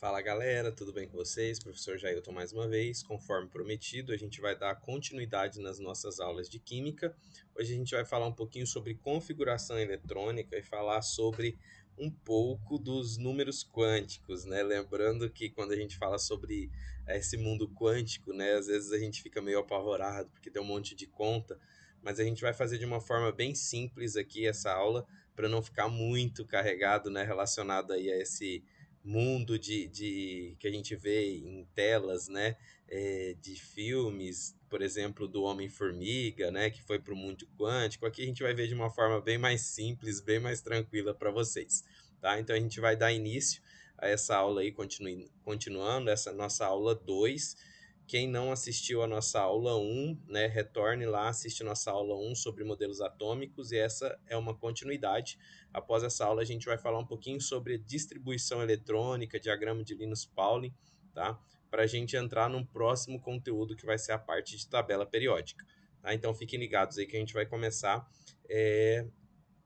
Fala galera, tudo bem com vocês? Professor Jailton mais uma vez. Conforme prometido, a gente vai dar continuidade nas nossas aulas de Química. Hoje a gente vai falar um pouquinho sobre configuração eletrônica e falar sobre um pouco dos números quânticos, né? Lembrando que quando a gente fala sobre eh, esse mundo quântico, né, às vezes a gente fica meio apavorado porque tem um monte de conta, mas a gente vai fazer de uma forma bem simples aqui essa aula para não ficar muito carregado, né, relacionado aí a esse mundo de, de que a gente vê em telas, né, é, de filmes, por exemplo, do Homem-Formiga, né, que foi para o mundo quântico, aqui a gente vai ver de uma forma bem mais simples, bem mais tranquila para vocês. Tá? Então a gente vai dar início a essa aula aí, continuando essa nossa aula 2 quem não assistiu a nossa aula 1, né, retorne lá, assiste nossa aula 1 sobre modelos atômicos, e essa é uma continuidade. Após essa aula, a gente vai falar um pouquinho sobre distribuição eletrônica, diagrama de Linus Pauling, tá? para a gente entrar no próximo conteúdo que vai ser a parte de tabela periódica. Tá? Então fiquem ligados aí que a gente vai começar é,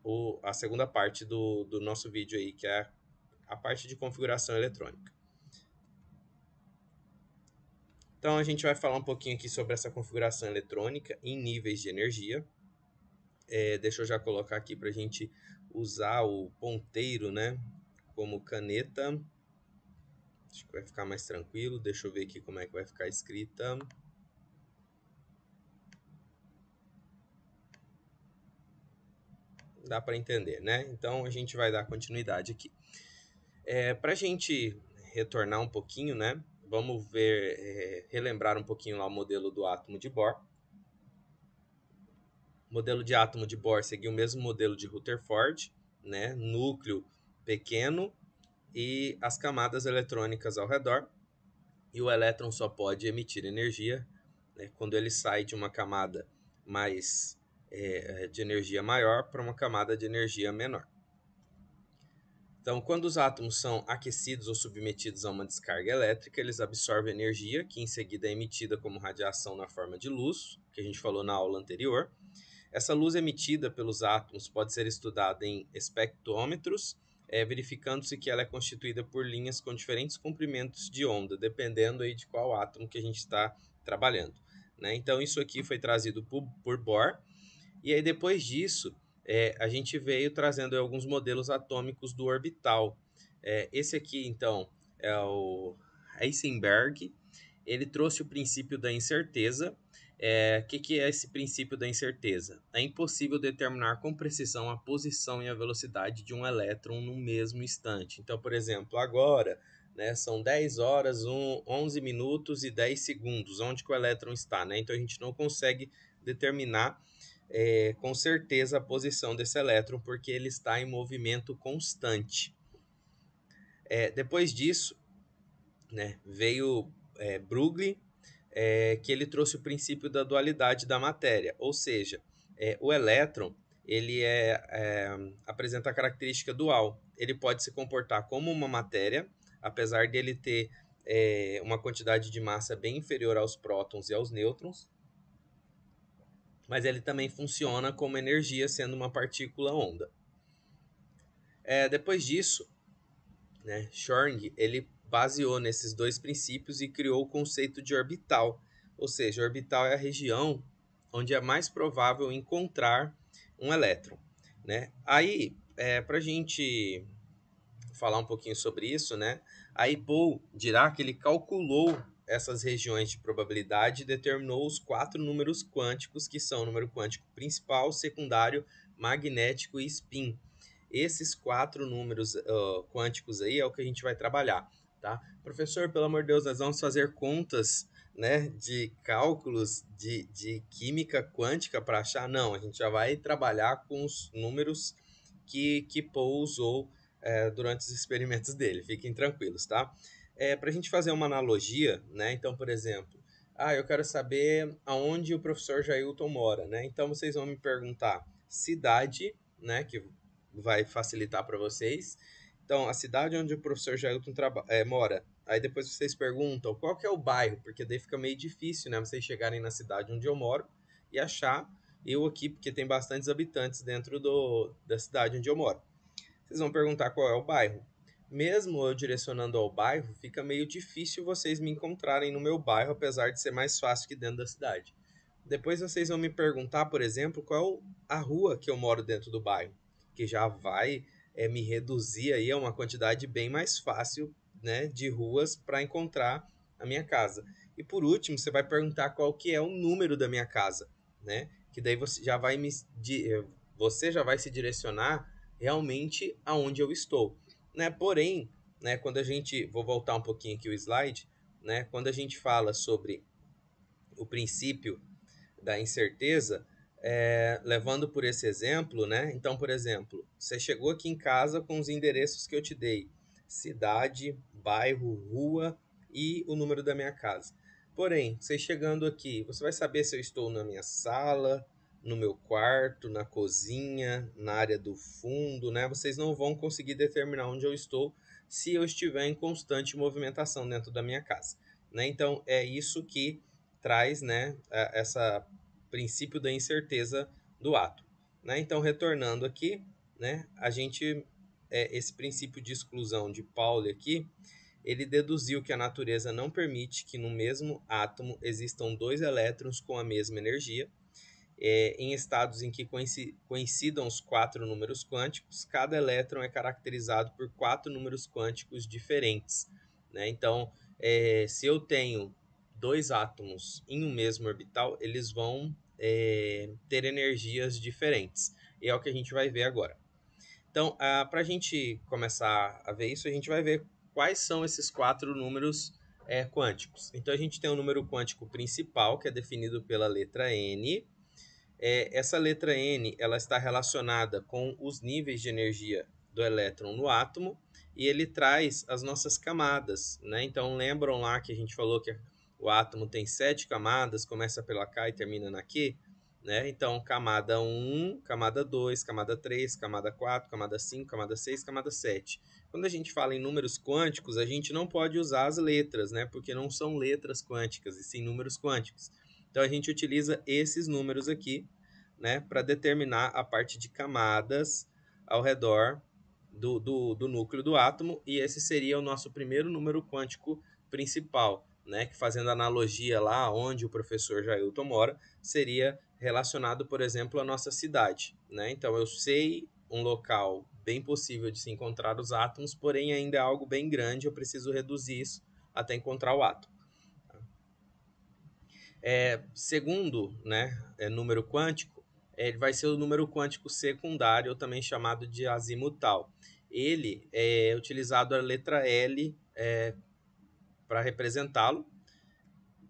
o, a segunda parte do, do nosso vídeo aí, que é a parte de configuração eletrônica. Então a gente vai falar um pouquinho aqui sobre essa configuração eletrônica em níveis de energia. É, deixa eu já colocar aqui para a gente usar o ponteiro, né? Como caneta. Acho que vai ficar mais tranquilo. Deixa eu ver aqui como é que vai ficar escrita. Dá para entender, né? Então a gente vai dar continuidade aqui. É, para a gente retornar um pouquinho, né? Vamos ver, é, relembrar um pouquinho lá o modelo do átomo de Bohr. O modelo de átomo de Bohr seguiu o mesmo modelo de Rutherford, né? Núcleo pequeno e as camadas eletrônicas ao redor. E o elétron só pode emitir energia né, quando ele sai de uma camada mais é, de energia maior para uma camada de energia menor. Então, quando os átomos são aquecidos ou submetidos a uma descarga elétrica, eles absorvem energia, que em seguida é emitida como radiação na forma de luz, que a gente falou na aula anterior. Essa luz emitida pelos átomos pode ser estudada em espectrômetros, é, verificando-se que ela é constituída por linhas com diferentes comprimentos de onda, dependendo aí de qual átomo que a gente está trabalhando. Né? Então, isso aqui foi trazido por, por Bohr. E aí, depois disso, é, a gente veio trazendo alguns modelos atômicos do orbital. É, esse aqui, então, é o Heisenberg. Ele trouxe o princípio da incerteza. O é, que, que é esse princípio da incerteza? É impossível determinar com precisão a posição e a velocidade de um elétron no mesmo instante. Então, por exemplo, agora né, são 10 horas, um, 11 minutos e 10 segundos, onde que o elétron está. Né? Então, a gente não consegue determinar é, com certeza a posição desse elétron, porque ele está em movimento constante. É, depois disso, né, veio é, Brugli, é, que ele trouxe o princípio da dualidade da matéria, ou seja, é, o elétron ele é, é, apresenta a característica dual. Ele pode se comportar como uma matéria, apesar dele ter uma quantidade de massa bem inferior aos prótons e aos nêutrons, mas ele também funciona como energia, sendo uma partícula onda. É, depois disso, né, Schorng ele baseou nesses dois princípios e criou o conceito de orbital, ou seja, orbital é a região onde é mais provável encontrar um elétron. Né? Aí, é, para a gente falar um pouquinho sobre isso, né, aí Paul dirá que ele calculou essas regiões de probabilidade e determinou os quatro números quânticos, que são o número quântico principal, secundário, magnético e spin. Esses quatro números uh, quânticos aí é o que a gente vai trabalhar, tá? Professor, pelo amor de Deus, nós vamos fazer contas, né, de cálculos de, de química quântica para achar? Não, a gente já vai trabalhar com os números que, que Paul usou é, durante os experimentos dele, fiquem tranquilos, tá? é, para a gente fazer uma analogia, né? Então, por exemplo, ah, eu quero saber aonde o professor Jailton mora, né? Então vocês vão me perguntar cidade, né? Que vai facilitar para vocês. Então, a cidade onde o professor Jailton é, mora. Aí depois vocês perguntam qual que é o bairro, porque daí fica meio difícil, né? Vocês chegarem na cidade onde eu moro e achar eu aqui, porque tem bastantes habitantes dentro do, da cidade onde eu moro. Vocês vão perguntar qual é o bairro. Mesmo eu direcionando ao bairro, fica meio difícil vocês me encontrarem no meu bairro, apesar de ser mais fácil que dentro da cidade. Depois vocês vão me perguntar, por exemplo, qual a rua que eu moro dentro do bairro, que já vai é, me reduzir aí a uma quantidade bem mais fácil né, de ruas para encontrar a minha casa. E por último, você vai perguntar qual que é o número da minha casa, né? Que daí você já vai me eh, você já vai se direcionar realmente aonde eu estou. Né? Porém, né, quando a gente. Vou voltar um pouquinho aqui o slide. Né? Quando a gente fala sobre o princípio da incerteza, é, levando por esse exemplo, né? Então, por exemplo, você chegou aqui em casa com os endereços que eu te dei: cidade, bairro, rua e o número da minha casa. Porém, você chegando aqui, você vai saber se eu estou na minha sala, no meu quarto, na cozinha, na área do fundo, né? Vocês não vão conseguir determinar onde eu estou se eu estiver em constante movimentação dentro da minha casa, né? Então é isso que traz, né, essa princípio da incerteza do ato, né? Então retornando aqui, né, a gente é, esse princípio de exclusão de Pauli aqui, ele deduziu que a natureza não permite que no mesmo átomo existam dois elétrons com a mesma energia é, em estados em que coincidam os quatro números quânticos, cada elétron é caracterizado por quatro números quânticos diferentes. Né? Então, é, se eu tenho dois átomos em um mesmo orbital, eles vão é, ter energias diferentes. E é o que a gente vai ver agora. Então, ah, para a gente começar a ver isso, a gente vai ver quais são esses quatro números é, quânticos. Então, a gente tem o número quântico principal, que é definido pela letra N, é, essa letra N ela está relacionada com os níveis de energia do elétron no átomo e ele traz as nossas camadas. Né? Então, lembram lá que a gente falou que o átomo tem sete camadas, começa pela K e termina na Q? Né? Então, camada 1, camada 2, camada 3, camada 4, camada 5, camada 6, camada 7. Quando a gente fala em números quânticos, a gente não pode usar as letras, né? Porque não são letras quânticas, e sim números quânticos. Então, a gente utiliza esses números aqui né, para determinar a parte de camadas ao redor do, do, do, núcleo do átomo, e esse seria o nosso primeiro número quântico principal, né, que fazendo analogia lá onde o professor Jailton mora, seria relacionado, por exemplo, à nossa cidade. Né? Então, eu sei um local bem possível de se encontrar os átomos, porém ainda é algo bem grande, eu preciso reduzir isso até encontrar o átomo. É, segundo né, é número quântico, ele vai ser o número quântico secundário, também chamado de azimutal. Ele é utilizado a letra L é, para representá-lo.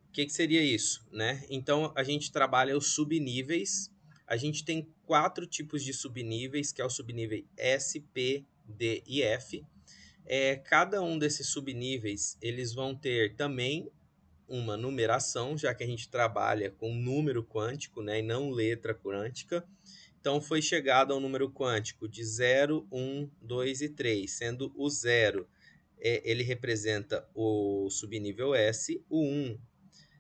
O que, que seria isso? Né? Então, a gente trabalha os subníveis. A gente tem quatro tipos de subníveis, que é o subnível S, P, D e F. É, cada um desses subníveis, eles vão ter também uma numeração, já que a gente trabalha com número quântico né, e não letra quântica. Então foi chegado ao número quântico de 0, 1, 2 e 3, sendo o 0 é, ele representa o subnível S, o 1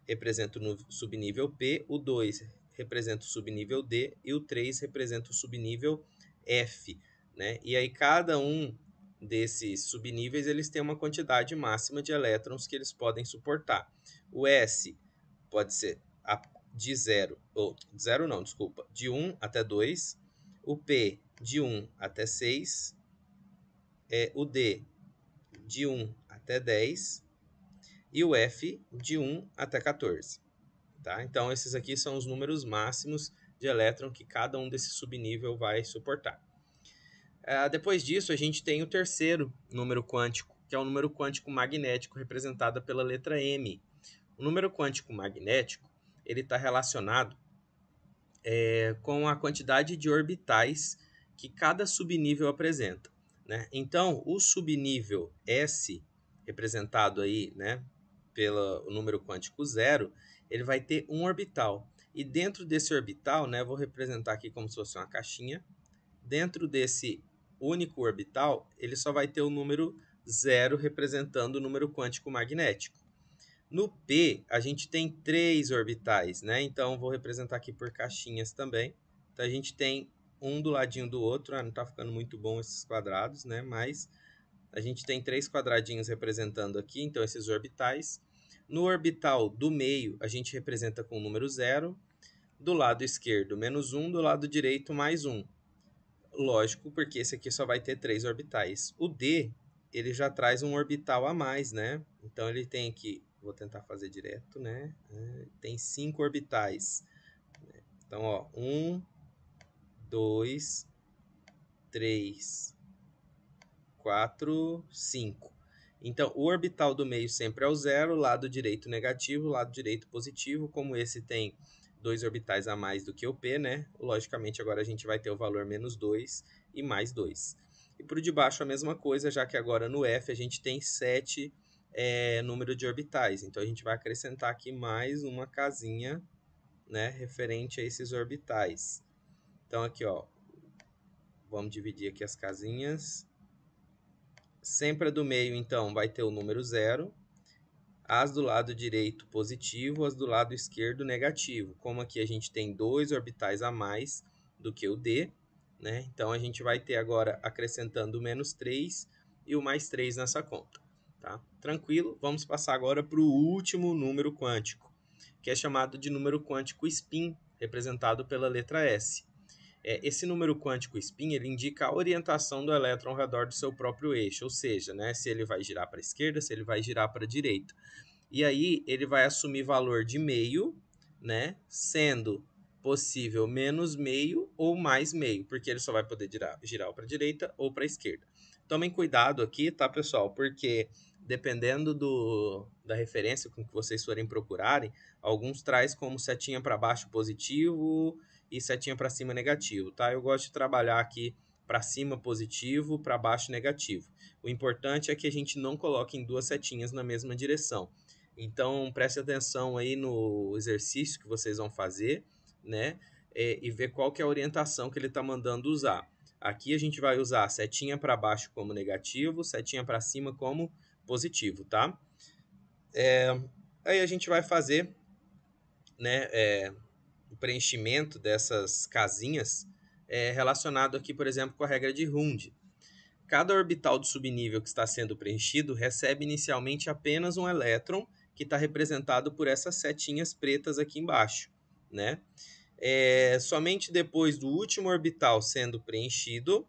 representa o subnível P, o 2 representa o subnível D e o 3 representa o subnível F. Né? E aí cada um desses subníveis eles têm uma quantidade máxima de elétrons que eles podem suportar. O S pode ser de 0, ou 0 não, desculpa, de 1 um até 2. O P de 1 um até 6. É, o D de 1 um até 10. E o F de 1 até 14. Tá? Então, esses aqui são os números máximos de elétron que cada um desse subnível vai suportar. Uh, depois disso, a gente tem o terceiro número quântico, que é o número quântico magnético representado pela letra M, o número quântico magnético ele está relacionado é, com a quantidade de orbitais que cada subnível apresenta. Né? Então, o subnível S, representado aí né, pelo número quântico zero, ele vai ter um orbital. E dentro desse orbital, né, vou representar aqui como se fosse uma caixinha, dentro desse único orbital, ele só vai ter o número zero representando o número quântico magnético. No P, a gente tem três orbitais, né? Então, vou representar aqui por caixinhas também. Então, a gente tem um do ladinho do outro. Ah, não está ficando muito bom esses quadrados, né? Mas a gente tem três quadradinhos representando aqui, então, esses orbitais. No orbital do meio, a gente representa com o número zero. Do lado esquerdo, menos um. Do lado direito, mais um. Lógico, porque esse aqui só vai ter três orbitais. O D, ele já traz um orbital a mais, né? Então, ele tem aqui Vou tentar fazer direto, né? É, tem cinco orbitais. Né? Então, ó, um, dois, três, quatro, cinco. Então, o orbital do meio sempre é o zero, lado direito negativo, lado direito positivo. Como esse tem dois orbitais a mais do que o P, né? Logicamente, agora a gente vai ter o valor menos 2 e mais 2. E para o de baixo a mesma coisa, já que agora no F a gente tem 7 é, número de orbitais. Então a gente vai acrescentar aqui mais uma casinha né, referente a esses orbitais. Então aqui, ó, vamos dividir aqui as casinhas. Sempre a do meio, então, vai ter o número zero. As do lado direito positivo, as do lado esquerdo negativo. Como aqui a gente tem dois orbitais a mais do que o D, né? Então a gente vai ter agora acrescentando o menos 3 e o mais 3 nessa conta. Tá? Tranquilo, vamos passar agora para o último número quântico, que é chamado de número quântico spin, representado pela letra S. É, esse número quântico spin ele indica a orientação do elétron ao redor do seu próprio eixo, ou seja, né, se ele vai girar para a esquerda, se ele vai girar para a direita. E aí ele vai assumir valor de meio, né, sendo possível menos meio ou mais meio, porque ele só vai poder girar, girar para a direita ou para a esquerda. Tomem cuidado aqui, tá, pessoal? Porque dependendo do, da referência com que vocês forem procurarem, alguns traz como setinha para baixo positivo e setinha para cima negativo, tá? Eu gosto de trabalhar aqui para cima positivo, para baixo negativo. O importante é que a gente não coloque em duas setinhas na mesma direção. Então, preste atenção aí no exercício que vocês vão fazer, né? É, e ver qual que é a orientação que ele está mandando usar. Aqui a gente vai usar setinha para baixo como negativo, setinha para cima como positivo, tá? É, aí a gente vai fazer né, é, o preenchimento dessas casinhas é, relacionado aqui, por exemplo, com a regra de Hund. Cada orbital do subnível que está sendo preenchido recebe inicialmente apenas um elétron, que está representado por essas setinhas pretas aqui embaixo, né? É, somente depois do último orbital sendo preenchido,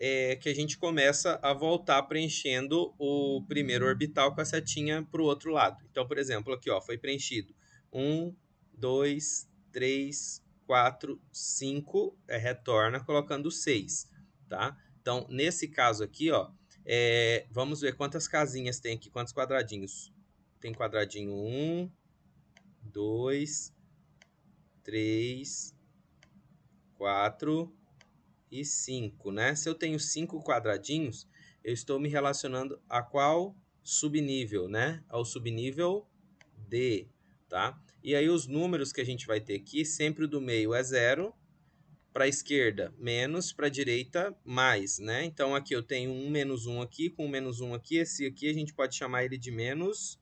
é, que a gente começa a voltar preenchendo o primeiro orbital com a setinha para o outro lado. Então, por exemplo, aqui ó, foi preenchido 1, 2, 3, 4, 5, retorna colocando 6, tá? Então, nesse caso aqui, ó, é, vamos ver quantas casinhas tem aqui, quantos quadradinhos. Tem quadradinho 1, 2, 3, 4, e 5, né? Se eu tenho 5 quadradinhos, eu estou me relacionando a qual subnível, né? Ao subnível D, tá? E aí os números que a gente vai ter aqui, sempre do meio é zero, para a esquerda menos, para a direita mais, né? Então aqui eu tenho um menos um aqui, com um menos um aqui, esse aqui a gente pode chamar ele de menos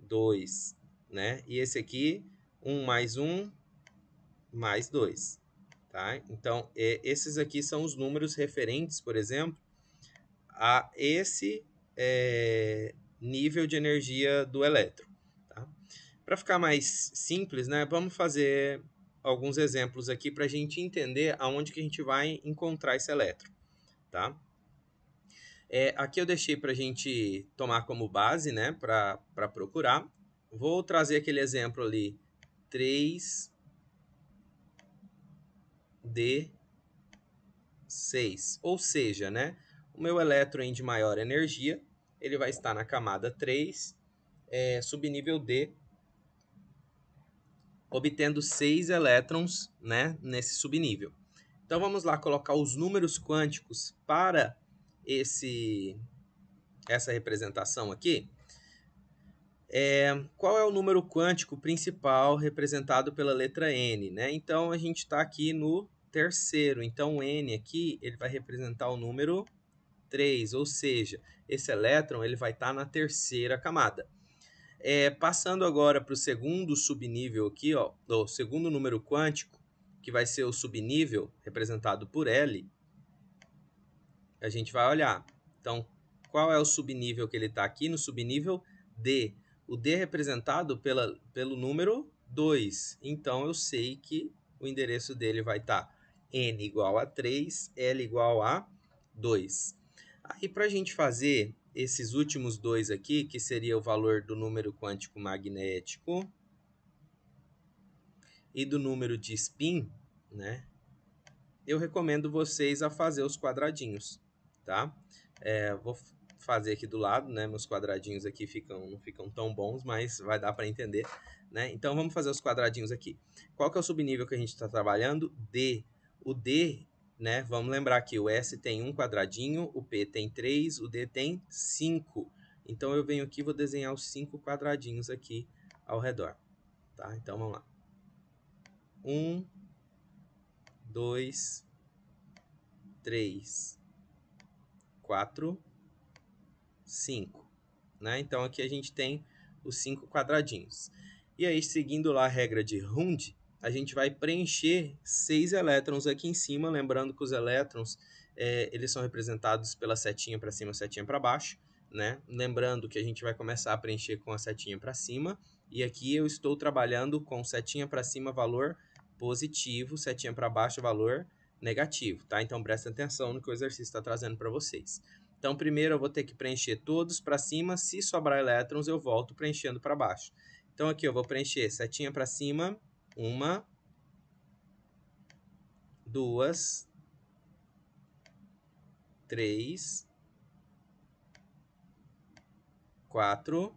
2, né? E esse aqui, 1 um mais 1, um, mais 2. Tá? Então, é, esses aqui são os números referentes, por exemplo, a esse é, nível de energia do elétron. Tá? Para ficar mais simples, né, vamos fazer alguns exemplos aqui para a gente entender aonde que a gente vai encontrar esse elétron. Tá? É, aqui eu deixei para a gente tomar como base né, para procurar. Vou trazer aquele exemplo ali, 3 de 6. Ou seja, né, o meu elétron de maior energia ele vai estar na camada 3, é, subnível D, obtendo 6 elétrons né, nesse subnível. Então vamos lá colocar os números quânticos para esse essa representação aqui. É, qual é o número quântico principal representado pela letra N? Né? Então a gente está aqui no terceiro. Então, o N aqui ele vai representar o número 3, ou seja, esse elétron ele vai estar tá na terceira camada. É, passando agora para o segundo subnível aqui, ó, o segundo número quântico, que vai ser o subnível representado por L, a gente vai olhar. Então, qual é o subnível que ele está aqui? No subnível D. O D é representado pela, pelo número 2. Então, eu sei que o endereço dele vai estar tá n igual a 3, L igual a 2. Aí, para a gente fazer esses últimos dois aqui, que seria o valor do número quântico magnético e do número de spin, né? Eu recomendo vocês a fazer os quadradinhos, tá? É, vou fazer aqui do lado, né? Meus quadradinhos aqui ficam, não ficam tão bons, mas vai dar para entender, né? Então, vamos fazer os quadradinhos aqui. Qual que é o subnível que a gente está trabalhando? D o D, né? Vamos lembrar que o S tem um quadradinho, o P tem três, o D tem cinco. Então eu venho aqui e vou desenhar os cinco quadradinhos aqui ao redor. Tá? Então vamos lá. Um, dois, três, quatro, cinco. Né? Então aqui a gente tem os cinco quadradinhos. E aí, seguindo lá a regra de Hund, a gente vai preencher seis elétrons aqui em cima, lembrando que os elétrons é, eles são representados pela setinha para cima, setinha para baixo, né? Lembrando que a gente vai começar a preencher com a setinha para cima, e aqui eu estou trabalhando com setinha para cima valor positivo, setinha para baixo valor negativo, tá? Então presta atenção no que o exercício está trazendo para vocês. Então primeiro eu vou ter que preencher todos para cima, se sobrar elétrons eu volto preenchendo para baixo. Então aqui eu vou preencher setinha para cima, uma, duas, três, quatro,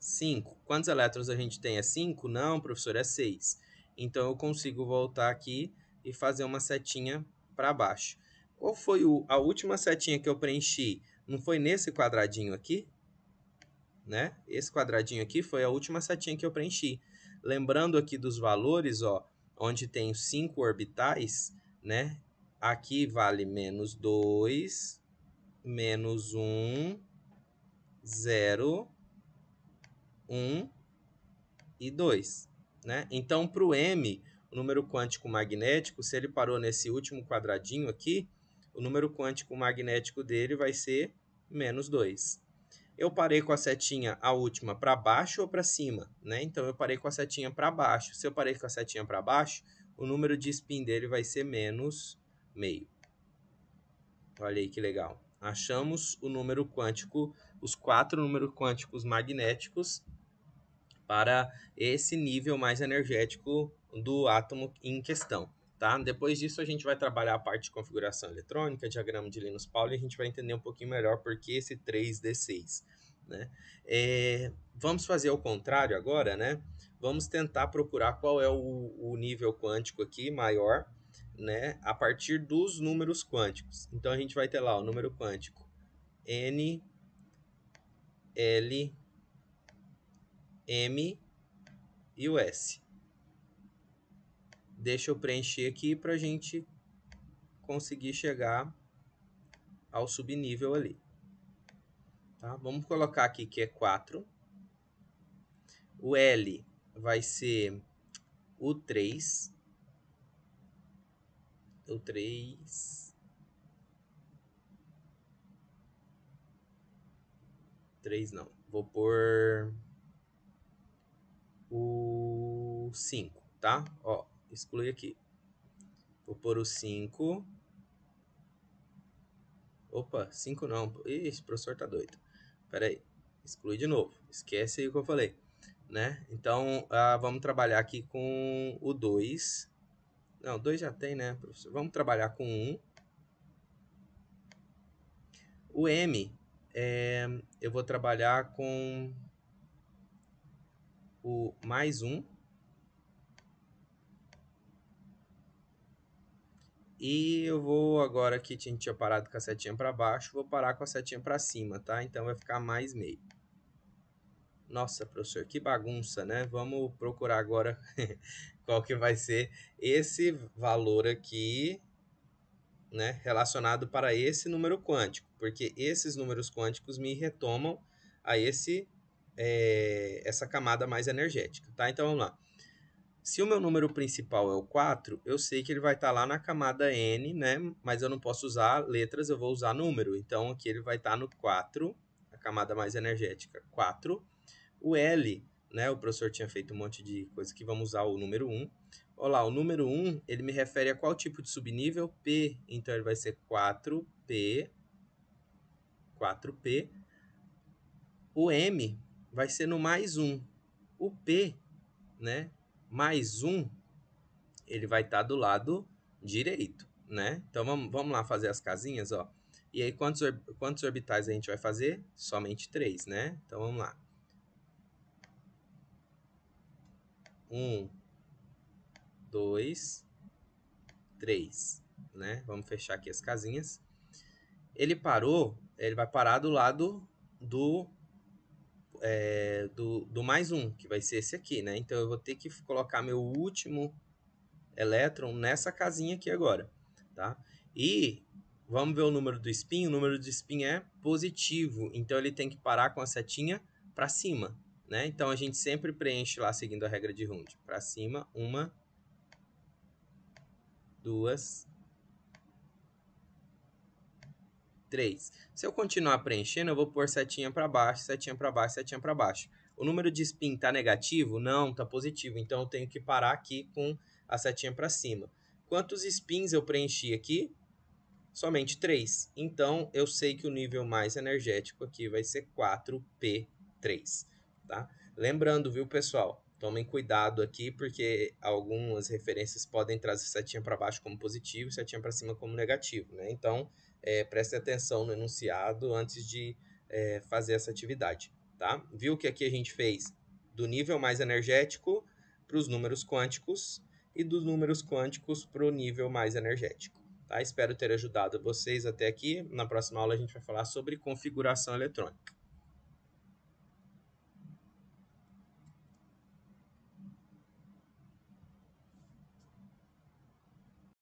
cinco. Quantos elétrons a gente tem? É cinco? Não, professor, é seis. Então, eu consigo voltar aqui e fazer uma setinha para baixo. Qual foi o, a última setinha que eu preenchi? Não foi nesse quadradinho aqui? né? Esse quadradinho aqui foi a última setinha que eu preenchi. Lembrando aqui dos valores, ó, onde tem cinco orbitais, né? Aqui vale menos 2, menos 1, 0, 1 e 2, né? Então, para o M, o número quântico magnético, se ele parou nesse último quadradinho aqui, o número quântico magnético dele vai ser menos 2 eu parei com a setinha a última para baixo ou para cima, né? Então eu parei com a setinha para baixo. Se eu parei com a setinha para baixo, o número de spin dele vai ser menos meio. Olha aí que legal. Achamos o número quântico, os quatro números quânticos magnéticos para esse nível mais energético do átomo em questão. Tá? Depois disso, a gente vai trabalhar a parte de configuração eletrônica, diagrama de Linus Pauling, e a gente vai entender um pouquinho melhor por que esse 3D6. Né? É, vamos fazer o contrário agora, né? Vamos tentar procurar qual é o, o, nível quântico aqui maior, né? A partir dos números quânticos. Então a gente vai ter lá o número quântico n, l, m e o s. Deixa eu preencher aqui para a gente conseguir chegar ao subnível ali. Tá? Vamos colocar aqui que é 4. O L vai ser o 3. O 3. três não. Vou pôr o 5, tá? Ó, exclui aqui. Vou pôr o 5. Opa, 5 não. Ixi, o professor tá doido. Pera aí. Exclui de novo. Esquece aí o que eu falei. Né? Então, ah, vamos trabalhar aqui com o 2. Não, 2 já tem, né, professor? Vamos trabalhar com 1. Um. O M, é, eu vou trabalhar com o mais 1. Um E eu vou agora que a gente tinha parado com a setinha para baixo, vou parar com a setinha para cima, tá? Então vai ficar mais meio. Nossa, professor, que bagunça, né? Vamos procurar agora qual que vai ser esse valor aqui, né, relacionado para esse número quântico, porque esses números quânticos me retomam a esse é, essa camada mais energética, tá? Então vamos lá. Se o meu número principal é o 4, eu sei que ele vai estar tá lá na camada N, né? Mas eu não posso usar letras, eu vou usar número. Então aqui ele vai estar tá no 4, a camada mais energética, 4. O L, né? O professor tinha feito um monte de coisa que vamos usar o número 1. Olha lá, o número 1, ele me refere a qual tipo de subnível? P. Então ele vai ser 4P. 4P. O M vai ser no mais 1. O P, né? mais um, ele vai estar tá do lado direito, né? Então, vamos, vamos lá fazer as casinhas, ó. E aí, quantos, quantos orbitais a gente vai fazer? Somente três, né? Então, vamos lá. Um, dois, três, né? Vamos fechar aqui as casinhas. Ele parou, ele vai parar do lado do é, do, do mais um, que vai ser esse aqui, né? Então eu vou ter que colocar meu último elétron nessa casinha aqui agora, tá? E vamos ver o número do spin. O número do spin é positivo, então ele tem que parar com a setinha para cima, né? Então a gente sempre preenche lá seguindo a regra de Hund. Para cima, uma, duas, 3. Se eu continuar preenchendo, eu vou pôr setinha para baixo, setinha para baixo, setinha para baixo. O número de spin está negativo? Não, está positivo. Então, eu tenho que parar aqui com a setinha para cima. Quantos spins eu preenchi aqui? Somente 3. Então, eu sei que o nível mais energético aqui vai ser 4P3. Tá? Lembrando, viu, pessoal? Tomem cuidado aqui, porque algumas referências podem trazer setinha para baixo como positivo e setinha para cima como negativo. Né? Então, é, atenção no enunciado antes de é, fazer essa atividade, tá? Viu que aqui a gente fez do nível mais energético para os números quânticos e dos números quânticos para o nível mais energético. Tá? Espero ter ajudado vocês até aqui. Na próxima aula a gente vai falar sobre configuração eletrônica.